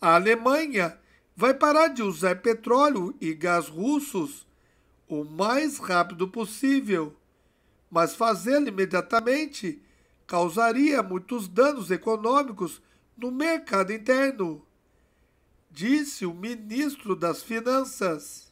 A Alemanha vai parar de usar petróleo e gás russos o mais rápido possível, mas fazê-lo imediatamente causaria muitos danos econômicos no mercado interno, disse o ministro das Finanças.